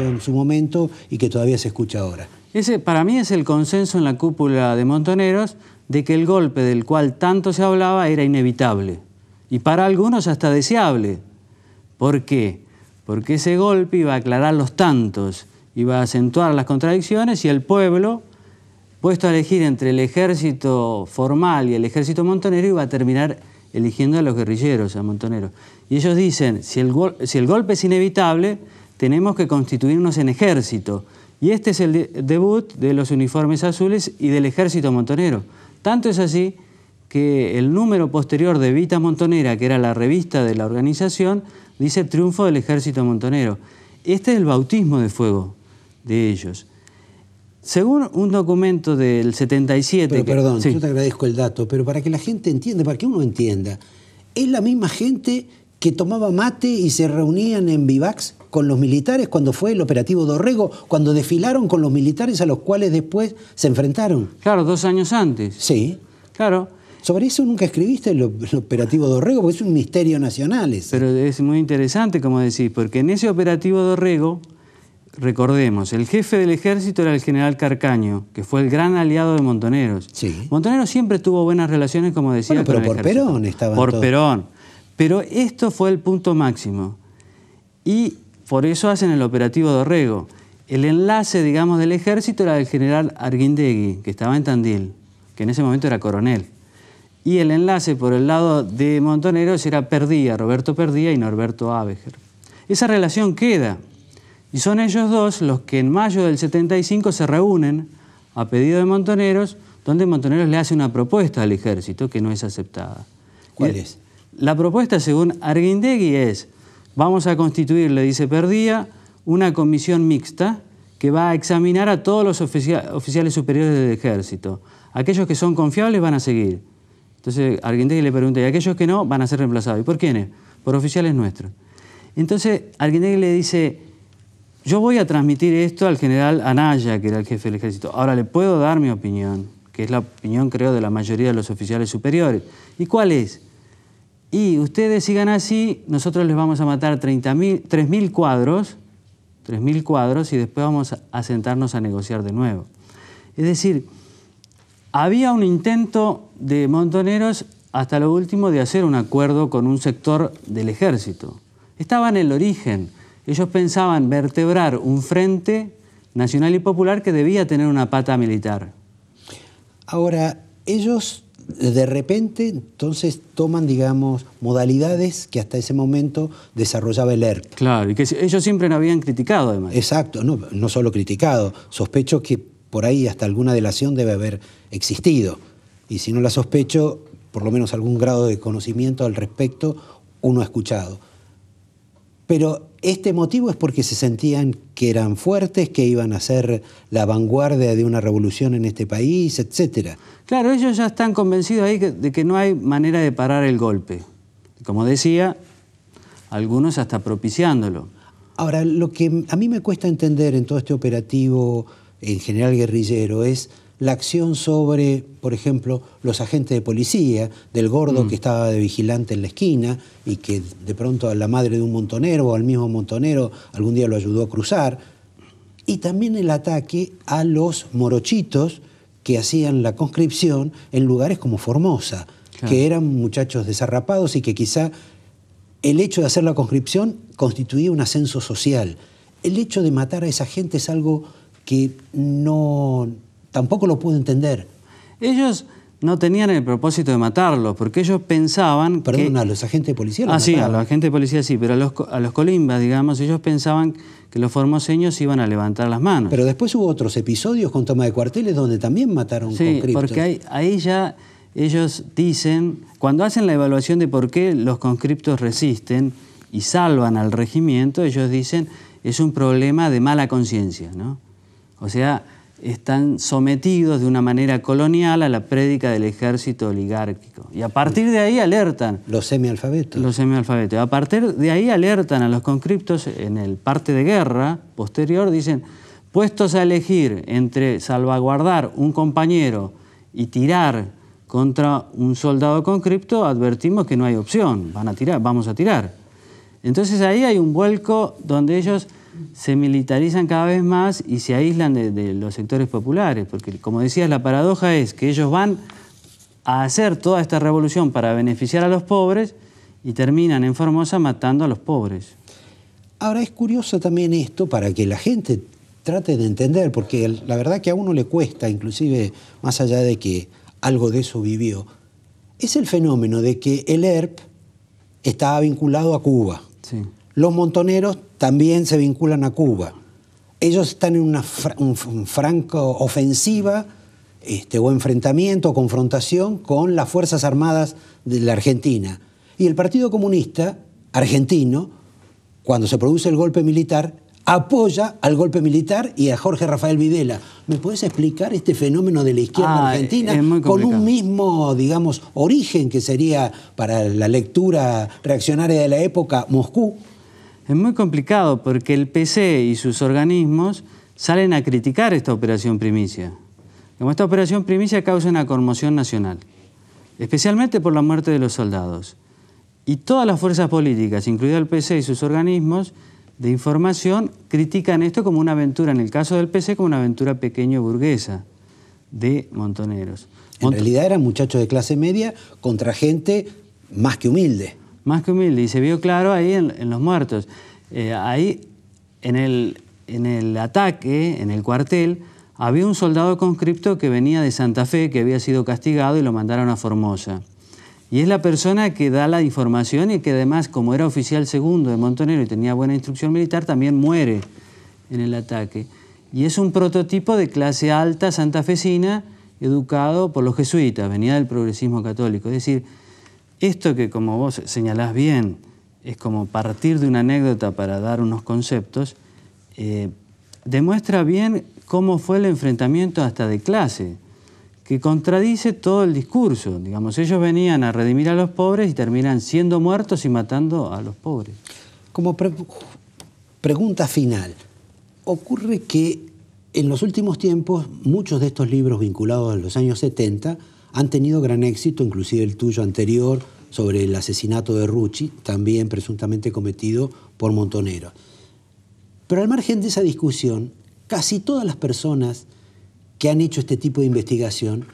en su momento y que todavía se escucha ahora. Ese para mí es el consenso en la cúpula de Montoneros de que el golpe del cual tanto se hablaba era inevitable y para algunos hasta deseable. ¿Por qué? Porque ese golpe iba a aclarar los tantos, iba a acentuar las contradicciones y el pueblo, puesto a elegir entre el ejército formal y el ejército montonero, iba a terminar eligiendo a los guerrilleros, a montoneros. Y ellos dicen, si si el golpe es inevitable, tenemos que constituirnos en ejército. Y este es el debut de los uniformes azules y del ejército montonero. Tanto es así que el número posterior de Vita Montonera, que era la revista de la organización, dice Triunfo del Ejército Montonero. Este es el bautismo de fuego de ellos. Según un documento del 77... Pero, perdón, yo te agradezco el dato, pero para que la gente entienda, para que uno entienda, es la misma gente que tomaba mate y se reunían en vivax con los militares cuando fue el operativo Dorrego, cuando desfilaron con los militares a los cuales después se enfrentaron. Claro, dos años antes. Sí. Claro. Sobre eso nunca escribiste el, operativo Dorrego, porque es un misterio nacional. Pero es muy interesante, como decís, porque en ese operativo Dorrego, recordemos, el jefe del ejército era el general Carcaño, que fue el gran aliado de Montoneros. Sí. Montoneros siempre tuvo buenas relaciones, como decía. Bueno, pero por Perón estaba Por Perón. Pero esto fue el punto máximo. Y por eso hacen el operativo Dorrego. El enlace, digamos, del ejército era el general Arguindegui, que estaba en Tandil, que en ese momento era coronel. Y el enlace por el lado de Montoneros era Perdía, Roberto Perdía y Norberto Abeger. Esa relación queda. Y son ellos dos los que en mayo del 75 se reúnen a pedido de Montoneros, donde Montoneros le hace una propuesta al ejército que no es aceptada. ¿Cuál es? La propuesta, según Arguindegui, es, vamos a constituir, le dice Perdía, una comisión mixta que va a examinar a todos los oficiales superiores del ejército. Aquellos que son confiables van a seguir. Entonces Arguindegui le pregunta, y aquellos que no van a ser reemplazados. ¿Y por quiénes? Por oficiales nuestros. Entonces Arguindegui le dice, yo voy a transmitir esto al general Anaya, que era el jefe del ejército. Ahora le puedo dar mi opinión, que es la opinión creo de la mayoría de los oficiales superiores. ¿Y cuál es? y ustedes sigan así, nosotros les vamos a matar 3.000 cuadros, cuadros y después vamos a sentarnos a negociar de nuevo. Es decir, había un intento de Montoneros hasta lo último de hacer un acuerdo con un sector del ejército. Estaba en el origen. Ellos pensaban vertebrar un frente nacional y popular que debía tener una pata militar. Ahora, ellos de repente, entonces toman, digamos, modalidades que hasta ese momento desarrollaba el ERC. Claro, y que ellos siempre no habían criticado, además. Exacto, no, no solo criticado, sospecho que por ahí hasta alguna delación debe haber existido. Y si no la sospecho, por lo menos algún grado de conocimiento al respecto uno ha escuchado. Pero este motivo es porque se sentían que eran fuertes, que iban a ser la vanguardia de una revolución en este país, etc. Claro, ellos ya están convencidos ahí de que no hay manera de parar el golpe. Como decía, algunos hasta propiciándolo. Ahora, lo que a mí me cuesta entender en todo este operativo, en general guerrillero, es la acción sobre, por ejemplo, los agentes de policía, del gordo mm. que estaba de vigilante en la esquina y que de pronto a la madre de un montonero o al mismo montonero algún día lo ayudó a cruzar, y también el ataque a los morochitos que hacían la conscripción en lugares como Formosa, que eran muchachos desarrapados y que quizá el hecho de hacer la conscripción constituía un ascenso social. El hecho de matar a esa gente es algo que no, Tampoco lo pude entender. Ellos no tenían el propósito de matarlos, porque ellos pensaban Perdón, a los agentes de policía los Ah, sí, a los agentes de policía sí, pero a los, a los colimbas, digamos, ellos pensaban que los formoseños iban a levantar las manos. Pero después hubo otros episodios con toma de cuarteles donde también mataron sí, porque ahí ya ellos dicen, cuando hacen la evaluación de por qué los conscriptos resisten y salvan al regimiento, ellos dicen, es un problema de mala conciencia, ¿no? O sea, están sometidos de una manera colonial a la prédica del ejército oligárquico. Y a partir de ahí alertan. Los semialfabetos. Los semialfabetos. A partir de ahí alertan a los conscriptos en el parte de guerra posterior, dicen, puestos a elegir entre salvaguardar un compañero y tirar contra un soldado conscripto, advertimos que no hay opción, van a tirar, vamos a tirar. Entonces ahí hay un vuelco donde ellos se militarizan cada vez más y se aíslan de, los sectores populares, porque como decías, la paradoja es que ellos van a hacer toda esta revolución para beneficiar a los pobres y terminan en Formosa matando a los pobres. Ahora es curioso también esto para que la gente trate de entender, porque la verdad que a uno le cuesta, inclusive más allá de que algo de eso vivió, es el fenómeno de que el ERP estaba vinculado a Cuba. Sí. Los montoneros también se vinculan a Cuba. Ellos están en una franco ofensiva este, o enfrentamiento o confrontación con las Fuerzas Armadas de la Argentina. Y el Partido Comunista argentino, cuando se produce el golpe militar, apoya al golpe militar y a Jorge Rafael Videla. ¿Me puedes explicar este fenómeno de la izquierda ah, argentina con un mismo, digamos, origen que sería para la lectura reaccionaria de la época Moscú? Es muy complicado porque el PC y sus organismos salen a criticar esta operación primicia. Como esta operación primicia causa una conmoción nacional, especialmente por la muerte de los soldados. Y todas las fuerzas políticas, incluido el PC y sus organismos de información, critican esto como una aventura, en el caso del PC, como una aventura pequeño burguesa de montoneros. En realidad eran muchachos de clase media contra gente más que humilde más que humilde. Y se vio claro ahí en, los muertos. Eh, ahí en el, en el ataque, en el cuartel, había un soldado conscripto que venía de Santa Fe, que había sido castigado y lo mandaron a Formosa. Y es la persona que da la información y que además, como era oficial segundo de Montonero y tenía buena instrucción militar, también muere en el ataque. Y es un prototipo de clase alta santafesina, educado por los jesuitas, venía del progresismo católico. Es decir, esto que como vos señalás bien, es como partir de una anécdota para dar unos conceptos, eh, demuestra bien cómo fue el enfrentamiento hasta de clase, que contradice todo el discurso. Digamos, ellos venían a redimir a los pobres y terminan siendo muertos y matando a los pobres. Como pregunta final, ocurre que en los últimos tiempos muchos de estos libros vinculados a los años 70 han tenido gran éxito, inclusive el tuyo anterior sobre el asesinato de Rucci, también presuntamente cometido por Montonero. Pero al margen de esa discusión, casi todas las personas que han hecho este tipo de investigación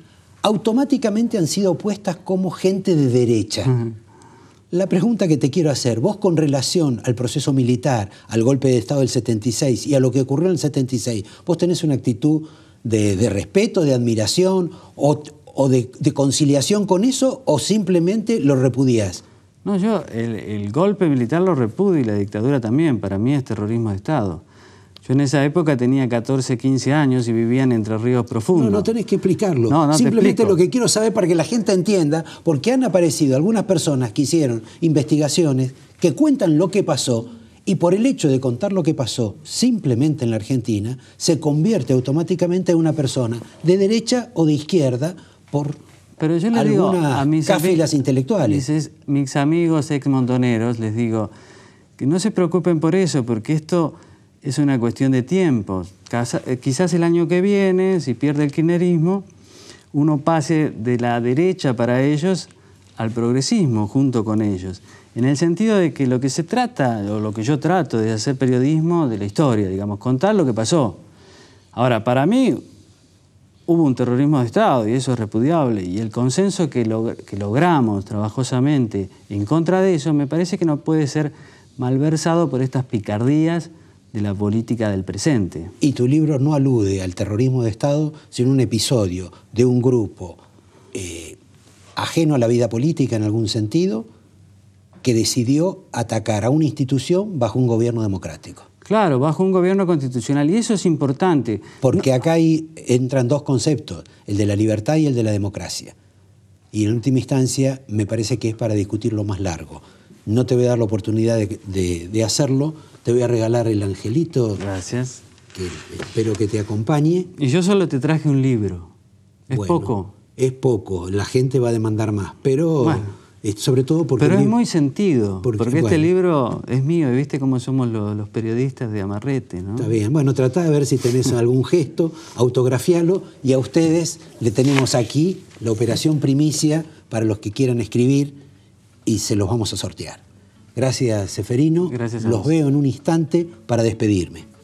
automáticamente han sido opuestas como gente de derecha. La pregunta que te quiero hacer, vos con relación al proceso militar, al golpe de Estado del 76 y a lo que ocurrió en el 76, vos tenés una actitud de, de respeto, de admiración, o, o de, conciliación con eso o simplemente lo repudias? No, yo el, golpe militar lo repudio y la dictadura también. Para mí es terrorismo de Estado. Yo en esa época tenía 14, 15 años y vivía en Entre Ríos profundos No, no tenés que explicarlo. No, no Simplemente lo que quiero saber para que la gente entienda, porque han aparecido algunas personas que hicieron investigaciones que cuentan lo que pasó y por el hecho de contar lo que pasó simplemente en la Argentina, se convierte automáticamente en una persona de derecha o de izquierda por Pero yo le digo a mis intelectuales. Mis, mis amigos ex montoneros les digo que no se preocupen por eso, porque esto es una cuestión de tiempo. Eh, quizás el año que viene, si pierde el kirchnerismo, uno pase de la derecha para ellos al progresismo junto con ellos. En el sentido de que lo que se trata, o lo que yo trato de hacer periodismo de la historia, digamos, contar lo que pasó. Ahora, para mí, hubo un terrorismo de Estado y eso es repudiable. Y el consenso que, logramos trabajosamente en contra de eso me parece que no puede ser malversado por estas picardías de la política del presente. Y tu libro no alude al terrorismo de Estado, sino un episodio de un grupo eh, ajeno a la vida política en algún sentido, que decidió atacar a una institución bajo un gobierno democrático. Claro, bajo un gobierno constitucional. Y eso es importante. Porque acá entran dos conceptos, el de la libertad y el de la democracia. Y en última instancia, me parece que es para discutirlo más largo. No te voy a dar la oportunidad de, hacerlo. Te voy a regalar el angelito. Gracias. Que espero que te acompañe. Y yo solo te traje un libro. ¿Es poco? Es poco. La gente va a demandar más. Pero. Eh, sobre todo porque... Pero es muy sentido, porque, este libro es mío y viste cómo somos los, periodistas de amarrete, ¿no? Está bien, bueno, tratá de ver si tenés algún gesto, autografialo y a ustedes le tenemos aquí la operación primicia para los que quieran escribir y se los vamos a sortear. Gracias, Seferino. Gracias. los veo en un instante para despedirme.